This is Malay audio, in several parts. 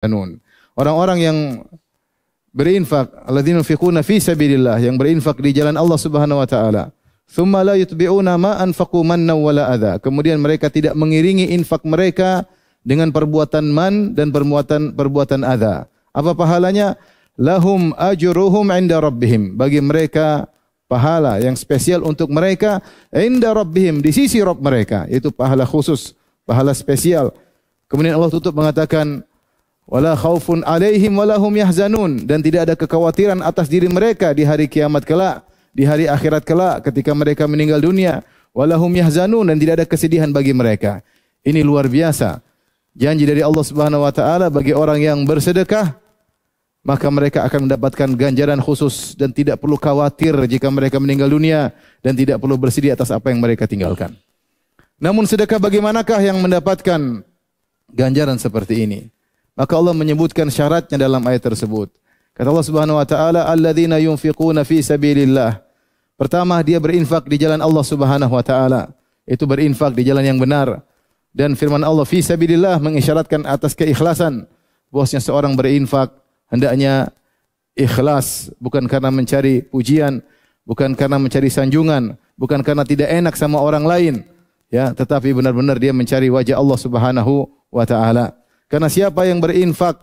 Anun. Orang-orang yang berinfak, alladzina yunfiquna fi sabilillah, yang berinfak di jalan Allah Subhanahu wa taala. Thumma la yutbi'una ma anfaqu manna wala adha. Kemudian mereka tidak mengiringi infak mereka dengan perbuatan man dan perbuatan perbuatan adha. Apa pahalanya? Lahum ajruhum inda rabbihim. Bagi mereka pahala yang spesial untuk mereka inda rabbihim di sisi rob mereka. Itu pahala khusus, pahala spesial. Kemudian Allah tutup mengatakan, wala khaufun alaihim walahum yahzanun dan tidak ada kekhawatiran atas diri mereka di hari kiamat kelak di hari akhirat kelak ketika mereka meninggal dunia Walahum yahzanun dan tidak ada kesedihan bagi mereka ini luar biasa janji dari Allah Subhanahu wa taala bagi orang yang bersedekah maka mereka akan mendapatkan ganjaran khusus dan tidak perlu khawatir jika mereka meninggal dunia dan tidak perlu bersedih atas apa yang mereka tinggalkan namun sedekah bagaimanakah yang mendapatkan ganjaran seperti ini maka Allah menyebutkan syaratnya dalam ayat tersebut. Kata Allah Subhanahu wa taala alladzina yunfiquna fi sabilillah. Pertama dia berinfak di jalan Allah Subhanahu wa taala. Itu berinfak di jalan yang benar. Dan firman Allah fi sabilillah mengisyaratkan atas keikhlasan. Bosnya seorang berinfak hendaknya ikhlas bukan karena mencari pujian, bukan karena mencari sanjungan, bukan karena tidak enak sama orang lain. Ya, tetapi benar-benar dia mencari wajah Allah Subhanahu wa taala. Karena siapa yang berinfak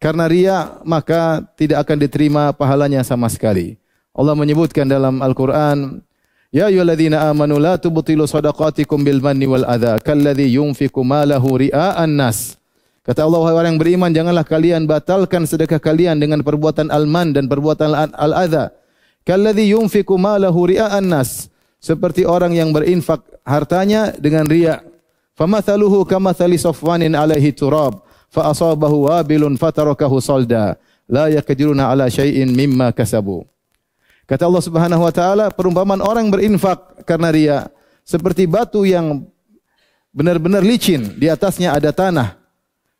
karena ria maka tidak akan diterima pahalanya sama sekali. Allah menyebutkan dalam Al-Qur'an Ya ayyuhalladzina amanu la tubtilu shadaqatikum bil manni wal adza kalladzi yunfiqu malahu ria'an nas. Kata Allah wahai orang yang beriman janganlah kalian batalkan sedekah kalian dengan perbuatan alman dan perbuatan al adha. Kalladzi yunfiqu malahu ria'an nas seperti orang yang berinfak hartanya dengan ria'. Famathaluhu kamathali safwanin alaihi turab. Fa'asabahu wabilun fatarakahu salda. La yakadiruna ala syai'in mimma kasabu. Kata Allah subhanahu wa ta'ala, perumpamaan orang berinfak karena ria. Seperti batu yang benar-benar licin. Di atasnya ada tanah.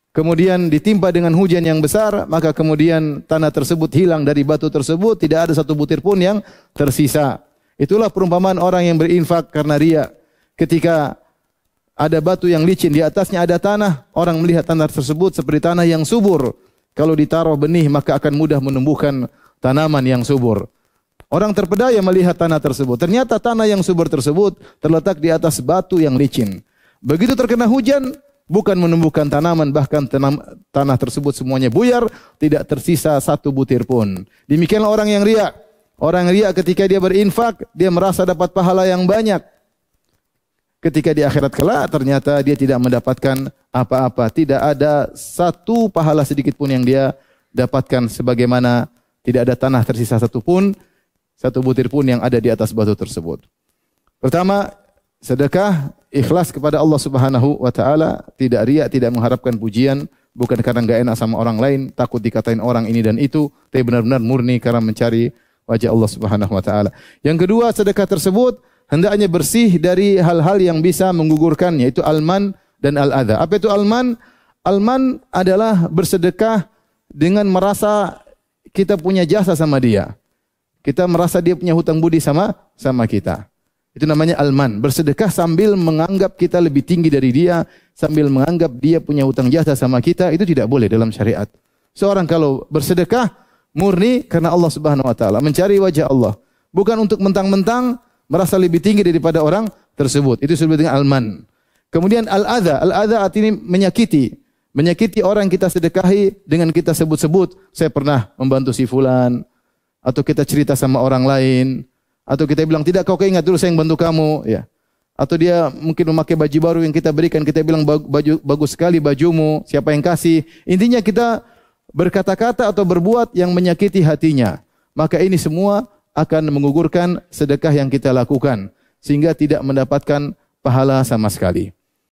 Kemudian ditimpa dengan hujan yang besar, maka kemudian tanah tersebut hilang dari batu tersebut, tidak ada satu butir pun yang tersisa. Itulah perumpamaan orang yang berinfak karena ria. Ketika ada batu yang licin, di atasnya ada tanah. Orang melihat tanah tersebut seperti tanah yang subur. Kalau ditaruh benih maka akan mudah menumbuhkan tanaman yang subur. Orang terpedaya melihat tanah tersebut. Ternyata tanah yang subur tersebut terletak di atas batu yang licin. Begitu terkena hujan, bukan menumbuhkan tanaman, bahkan tanam, tanah tersebut semuanya buyar, tidak tersisa satu butir pun. Demikianlah orang yang riak. Orang riak ketika dia berinfak, dia merasa dapat pahala yang banyak ketika di akhirat kelak ternyata dia tidak mendapatkan apa-apa. Tidak ada satu pahala sedikit pun yang dia dapatkan sebagaimana tidak ada tanah tersisa satu pun, satu butir pun yang ada di atas batu tersebut. Pertama, sedekah ikhlas kepada Allah Subhanahu wa taala, tidak riak, tidak mengharapkan pujian, bukan karena enggak enak sama orang lain, takut dikatain orang ini dan itu, tapi benar-benar murni karena mencari wajah Allah Subhanahu wa taala. Yang kedua, sedekah tersebut hendaknya bersih dari hal-hal yang bisa menggugurkannya itu alman dan al adha apa itu alman alman adalah bersedekah dengan merasa kita punya jasa sama dia kita merasa dia punya hutang budi sama sama kita itu namanya alman bersedekah sambil menganggap kita lebih tinggi dari dia sambil menganggap dia punya hutang jasa sama kita itu tidak boleh dalam syariat seorang kalau bersedekah murni karena Allah Subhanahu wa taala mencari wajah Allah bukan untuk mentang-mentang merasa lebih tinggi daripada orang tersebut. Itu disebut dengan alman. Kemudian al-adha. Al-adha artinya menyakiti. Menyakiti orang kita sedekahi dengan kita sebut-sebut. Saya pernah membantu si fulan. Atau kita cerita sama orang lain. Atau kita bilang, tidak kau keingat dulu saya yang bantu kamu. Ya. Atau dia mungkin memakai baju baru yang kita berikan. Kita bilang, baju, bagus sekali bajumu. Siapa yang kasih. Intinya kita berkata-kata atau berbuat yang menyakiti hatinya. Maka ini semua akan mengugurkan sedekah yang kita lakukan sehingga tidak mendapatkan pahala sama sekali.